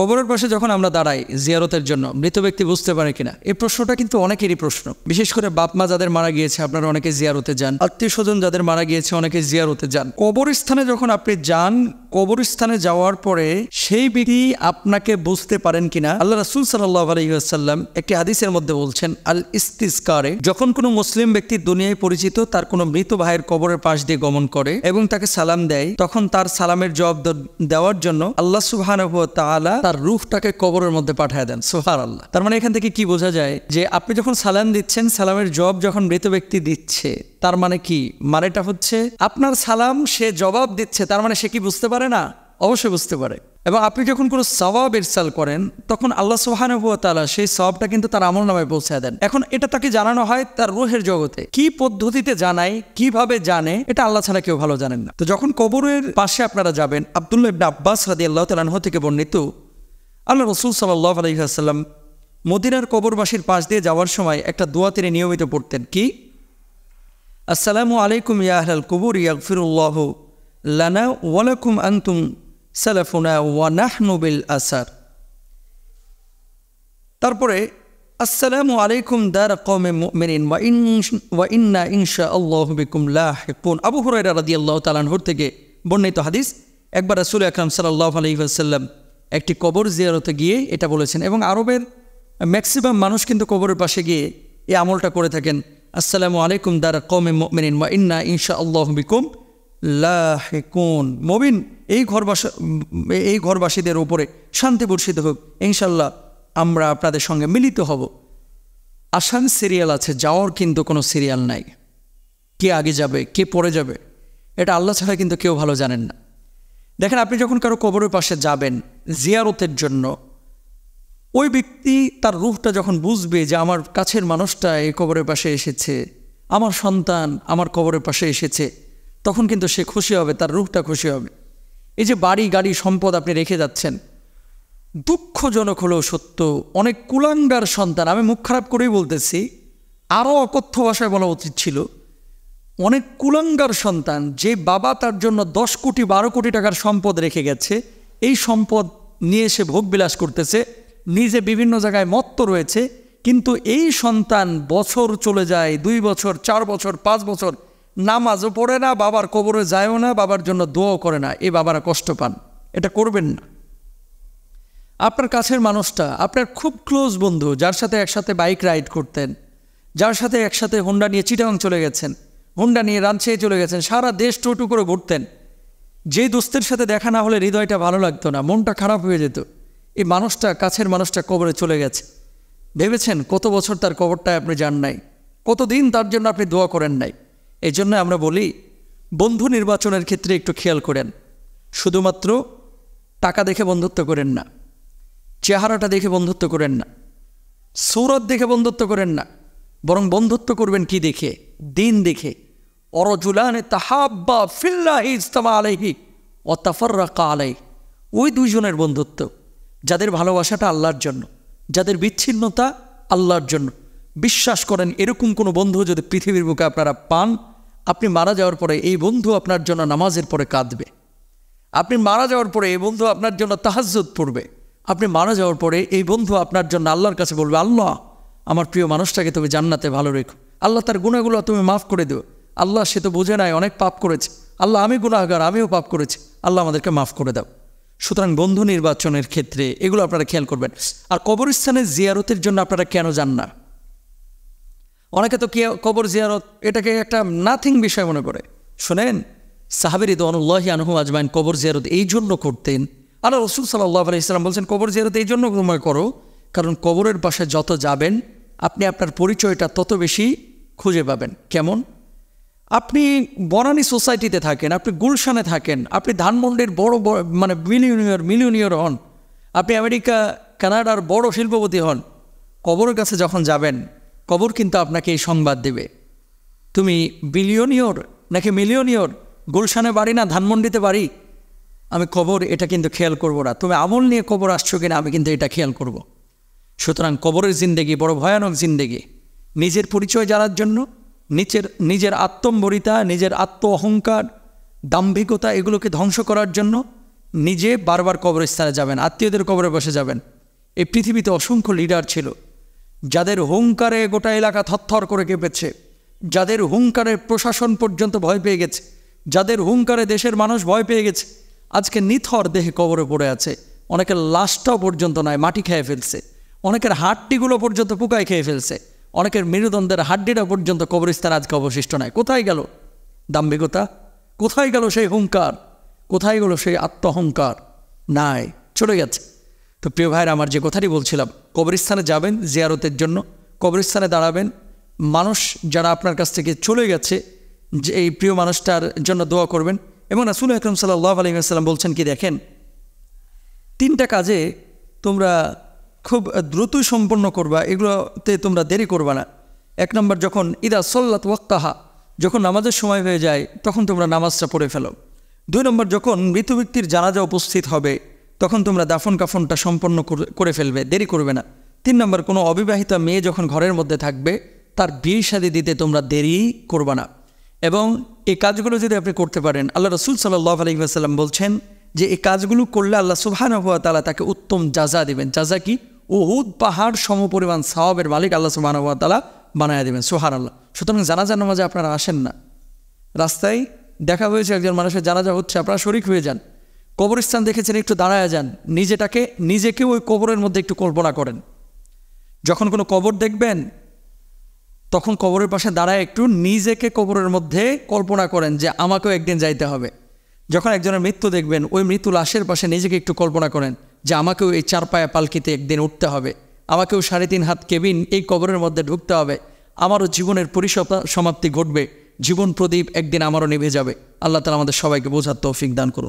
কবরের পাশে যখন আমরা দাঁড়াই জিয়ারতের জন্য মৃত ব্যক্তি বুঝতে পারে কিনা এই প্রশ্নটা কিন্তু অনেকেরই প্রশ্ন বিশেষ করে বাপ মা যাদের মারা গিয়েছে আপনারা অনেকে জিয়ারতে যান আত্মীয় স্বজন যাদের মারা গিয়েছে অনেকে জিয়ারতে যান কবরস্থানে যখন আপনি যান কবরস্থানে যাওয়ার পরে সেই ব্যক্তি আপনাকে বুঝতে পারেন কিনা আল্লাহ রাসুল সাল্লাহ আলহিহাসাল্লাম একটি আদিসের মধ্যে বলছেন আল ইস্তিসকারে যখন কোনো মুসলিম ব্যক্তি দুনিয়ায় পরিচিত তার কোনো মৃত ভাইয়ের কবরের পাশ দিয়ে গমন করে এবং তাকে সালাম দেয় তখন তার সালামের জবাব দেওয়ার জন্য আল্লাহ সুহান তালা তার রুফটাকে কবরের মধ্যে পাঠিয়ে দেন সোহার আল্লাহ তার মানে এখান থেকে কি বোঝা যায় যে আপনি যখন সালাম দিচ্ছেন সালামের জবাব যখন মৃত ব্যক্তি দিচ্ছে তার মানে কি মানেটা হচ্ছে আপনার সালাম সে জবাব দিচ্ছে তার মানে সে কি বুঝতে পারে না অবশ্যই বুঝতে পারে এবং আপনি যখন কোনো সবাব ইরসাল করেন তখন আল্লাহ সোহান তালা সেই সবাবটা কিন্তু তার আমল নামে পৌঁছায় দেন এখন এটা তাকে জানানো হয় তার রোহের জগতে কি পদ্ধতিতে জানায় কিভাবে জানে এটা আল্লাহ ছাড়া কেউ ভালো জানেন না তো যখন কবরের পাশে আপনারা যাবেন আবদুল্লাহ ইবনা আব্বাস হাদি আল্লাহ তালাহ থেকে বর্ণিত আল্লাহ রসুল সাল্লাহ আলহিহাসাল্লাম মদিনার কবরবাসীর পাশ দিয়ে যাওয়ার সময় একটা দোয়া তিনি নিয়মিত পড়তেন কি আসসালামু আলাইকুম ইয়াহাল কবুর ইয়াকফিরুল্লাহ লানা ওয়ালাকুম আন্তুম সালাফুনা ওয়ানাহনুবিল আসার তারপরে আসসালামু আলাইকুম দার কমে মেরিন ওয়া ইন্না ইনশা আল্লাহ বিকুম লাহিকুন আবু হুরাইরা রাদিয়াল্লাহু তাআলার থেকে বর্ণিত হাদিস একবার রাসূল আকরাম সাল্লাল্লাহু আলাইহি ওয়াসাল্লাম একটি কবর জিয়ারতে গিয়ে এটা বলেছেন এবং আরবের ম্যাক্সিমাম মানুষ কিন্তু কবরের পাশে গিয়ে এই আমলটা করে থাকেন আসসালামু আলাইকুম দার কমে মিন ওয়া ইন্না ইনশা আল্লাহ বিকুম লাহেকুন মবিন এই ঘরবাস এই ঘরবাসীদের ওপরে শান্তি বর্ষিত হোক ইনশাল্লাহ আমরা আপনাদের সঙ্গে মিলিত হব আসান সিরিয়াল আছে যাওয়ার কিন্তু কোনো সিরিয়াল নাই কে আগে যাবে কে পরে যাবে এটা আল্লাহ ছাড়া কিন্তু কেউ ভালো জানেন না দেখেন আপনি যখন কারো কবরের পাশে যাবেন জিয়ারতের জন্য ওই ব্যক্তি তার রুহটা যখন বুঝবে যে আমার কাছের মানুষটা এই কবরের পাশে এসেছে আমার সন্তান আমার কবরের পাশে এসেছে তখন কিন্তু সে খুশি হবে তার রুহটা খুশি হবে এই যে বাড়ি গাড়ি সম্পদ আপনি রেখে যাচ্ছেন দুঃখজনক হলেও সত্য অনেক কুলাঙ্গার সন্তান আমি মুখ খারাপ করেই বলতেছি আরও অকথ্য ভাষায় বলা উচিত ছিল অনেক কুলাঙ্গার সন্তান যে বাবা তার জন্য দশ কোটি বারো কোটি টাকার সম্পদ রেখে গেছে এই সম্পদ নিয়ে সে ভোগ বিলাস করতেছে নিজে বিভিন্ন জায়গায় মত্ত রয়েছে কিন্তু এই সন্তান বছর চলে যায় দুই বছর চার বছর পাঁচ বছর নামাজও পড়ে না বাবার কবরে যায়ও না বাবার জন্য দোয়াও করে না এই বাবারা কষ্ট পান এটা করবেন না আপনার কাছের মানুষটা আপনার খুব ক্লোজ বন্ধু যার সাথে একসাথে বাইক রাইড করতেন যার সাথে একসাথে হোন্ডা নিয়ে চিটাং চলে গেছেন হোন্ডা নিয়ে রানচেয়ে চলে গেছেন সারা দেশ টোটু করে ঘুরতেন যে দোস্তের সাথে দেখা না হলে হৃদয়টা ভালো লাগতো না মনটা খারাপ হয়ে যেত এই মানুষটা কাছের মানুষটা কবরে চলে গেছে ভেবেছেন কত বছর তার কবরটায় আপনি যান নাই কতদিন তার জন্য আপনি দোয়া করেন নাই এই জন্য আমরা বলি বন্ধু নির্বাচনের ক্ষেত্রে একটু খেয়াল করেন শুধুমাত্র টাকা দেখে বন্ধুত্ব করেন না চেহারাটা দেখে বন্ধুত্ব করেন না সৌরত দেখে বন্ধুত্ব করেন না বরং বন্ধুত্ব করবেন কি দেখে দিন দেখে অরজুলানে তাহাব্বা ফিল্লাহি ইস্তমা আলাইহি অতাফর রাকা আলাই ওই দুইজনের বন্ধুত্ব যাদের ভালোবাসাটা আল্লাহর জন্য যাদের বিচ্ছিন্নতা আল্লাহর জন্য বিশ্বাস করেন এরকম কোনো বন্ধু যদি পৃথিবীর বুকে আপনারা পান আপনি মারা যাওয়ার পরে এই বন্ধু আপনার জন্য নামাজের পরে কাঁদবে আপনি মারা যাওয়ার পরে এই বন্ধু আপনার জন্য তাহাজ্জত পড়বে আপনি মারা যাওয়ার পরে এই বন্ধু আপনার জন্য আল্লাহর কাছে বলবে আল্লাহ আমার প্রিয় মানুষটাকে তুমি জান্নাতে ভালো রেখো আল্লাহ তার গুণাগুলো তুমি মাফ করে দিও আল্লাহ সে তো বোঝে নাই অনেক পাপ করেছে আল্লাহ আমি গুণাগার আমিও পাপ করেছি আল্লাহ আমাদেরকে মাফ করে দাও সুতরাং বন্ধু নির্বাচনের ক্ষেত্রে এগুলো আপনারা খেয়াল করবেন আর কবরস্থানের জিয়ারতের জন্য আপনারা কেন যান না অনেকে তো কে কবর জিয়ারত এটাকে একটা নাথিং বিষয় মনে করে শোনেন সাহাবের অনুল্লাহি আনহু আজমাইন কবর জিয়ারত এই জন্য করতেন আর রসুল সাল্লাহ আলি ইসলাম বলছেন কবর জিয়ারত এই জন্য তোমায় করো কারণ কবরের পাশে যত যাবেন আপনি আপনার পরিচয়টা তত বেশি খুঁজে পাবেন কেমন আপনি বনানী সোসাইটিতে থাকেন আপনি গুলশানে থাকেন আপনি ধানমন্ডির বড় মানে মিলিয়নিয়র মিলিয়নিয়র হন আপনি আমেরিকা কানাডার বড় শিল্পপতি হন কবরের কাছে যখন যাবেন কবর কিন্তু আপনাকে এই সংবাদ দেবে তুমি বিলিয়নিয়র নাকি মিলিয়নিয়র গুলশানে বাড়ি না ধানমন্ডিতে বাড়ি আমি কবর এটা কিন্তু খেয়াল করব না তুমি আমল নিয়ে কবর আসছো কিনা আমি কিন্তু এটা খেয়াল করব। সুতরাং কবরের জিন্দেগি বড় ভয়ানক জিন্দেগি নিজের পরিচয় জানার জন্য নিচের নিজের আত্মম্বরিতা নিজের আত্ম অহংকার দাম্ভিকতা এগুলোকে ধ্বংস করার জন্য নিজে বারবার কবরস্থানে যাবেন আত্মীয়দের কবরে বসে যাবেন এই পৃথিবীতে অসংখ্য লিডার ছিল যাদের হুঙ্কারে গোটা এলাকা থরথর করে কেঁপেছে যাদের হুঙ্কারে প্রশাসন পর্যন্ত ভয় পেয়ে গেছে যাদের হুঙ্কারে দেশের মানুষ ভয় পেয়ে গেছে আজকে নিথর দেহে কবরে পড়ে আছে অনেকের লাশটাও পর্যন্ত নয় মাটি খেয়ে ফেলছে অনেকের হাটটিগুলো পর্যন্ত পোকায় খেয়ে ফেলছে অনেকের মেরুদণ্ডের হাড্ডিটা পর্যন্ত কবরস্থান আজকে অবশিষ্ট নাই কোথায় গেল দাম্ভিকতা কোথায় গেল সেই হুঙ্কার কোথায় গেল সেই আত্মহংকার নাই চলে গেছে তো প্রিয় ভাইয়ের আমার যে কথাটি বলছিলাম কবরস্থানে যাবেন জিয়ারতের জন্য কবরস্থানে দাঁড়াবেন মানুষ যারা আপনার কাছ থেকে চলে গেছে যে এই প্রিয় মানুষটার জন্য দোয়া করবেন এবং রাসুল আকরম সাল্লাহ আলিমাল্লাম বলছেন কি দেখেন তিনটা কাজে তোমরা খুব দ্রুতই সম্পন্ন করবা এগুলোতে তোমরা দেরি করবা না এক নম্বর যখন ইদা সল্লাত ওয়াক্তাহা যখন নামাজের সময় হয়ে যায় তখন তোমরা নামাজটা পড়ে ফেলো দুই নম্বর যখন মৃত ব্যক্তির জানাজা উপস্থিত হবে তখন তোমরা দাফন কাফনটা সম্পন্ন করে ফেলবে দেরি করবে না তিন নম্বর কোনো অবিবাহিতা মেয়ে যখন ঘরের মধ্যে থাকবে তার বিয়ে শাদি দিতে তোমরা দেরি করবা না এবং এই কাজগুলো যদি আপনি করতে পারেন আল্লাহ রসুল সাল্লাহ আলহিহাসাল্লাম বলছেন যে এই কাজগুলো করলে আল্লাহ সুবাহান হুয়া তালা তাকে উত্তম যাজা দেবেন যাজা কি উহুদ পাহাড় সমপরিমাণ সাওয়াবের মালিক আল্লাহ তালা বানায় দেবেন সোহার আল্লাহ সুতরাং জানাজার নামাজে আপনারা আসেন না রাস্তায় দেখা হয়েছে একজন মানুষের জানাজা হচ্ছে আপনারা শরিক হয়ে যান কবরস্থান দেখেছেন একটু দাঁড়ায় যান নিজেটাকে নিজেকে ওই কবরের মধ্যে একটু কল্পনা করেন যখন কোনো কবর দেখবেন তখন কবরের পাশে দাঁড়ায় একটু নিজেকে কবরের মধ্যে কল্পনা করেন যে আমাকেও একদিন যাইতে হবে যখন একজনের মৃত্যু দেখবেন ওই মৃত্যু লাশের পাশে নিজেকে একটু কল্পনা করেন যে আমাকেও এই চার পায়ে পালকিতে একদিন উঠতে হবে আমাকেও সাড়ে তিন হাত কেবিন এই কবরের মধ্যে ঢুকতে হবে আমারও জীবনের পরিসপা সমাপ্তি ঘটবে জীবন প্রদীপ একদিন আমারও নিভে যাবে আল্লাহ তালা আমাদের সবাইকে বোঝার তৌফিক দান করুন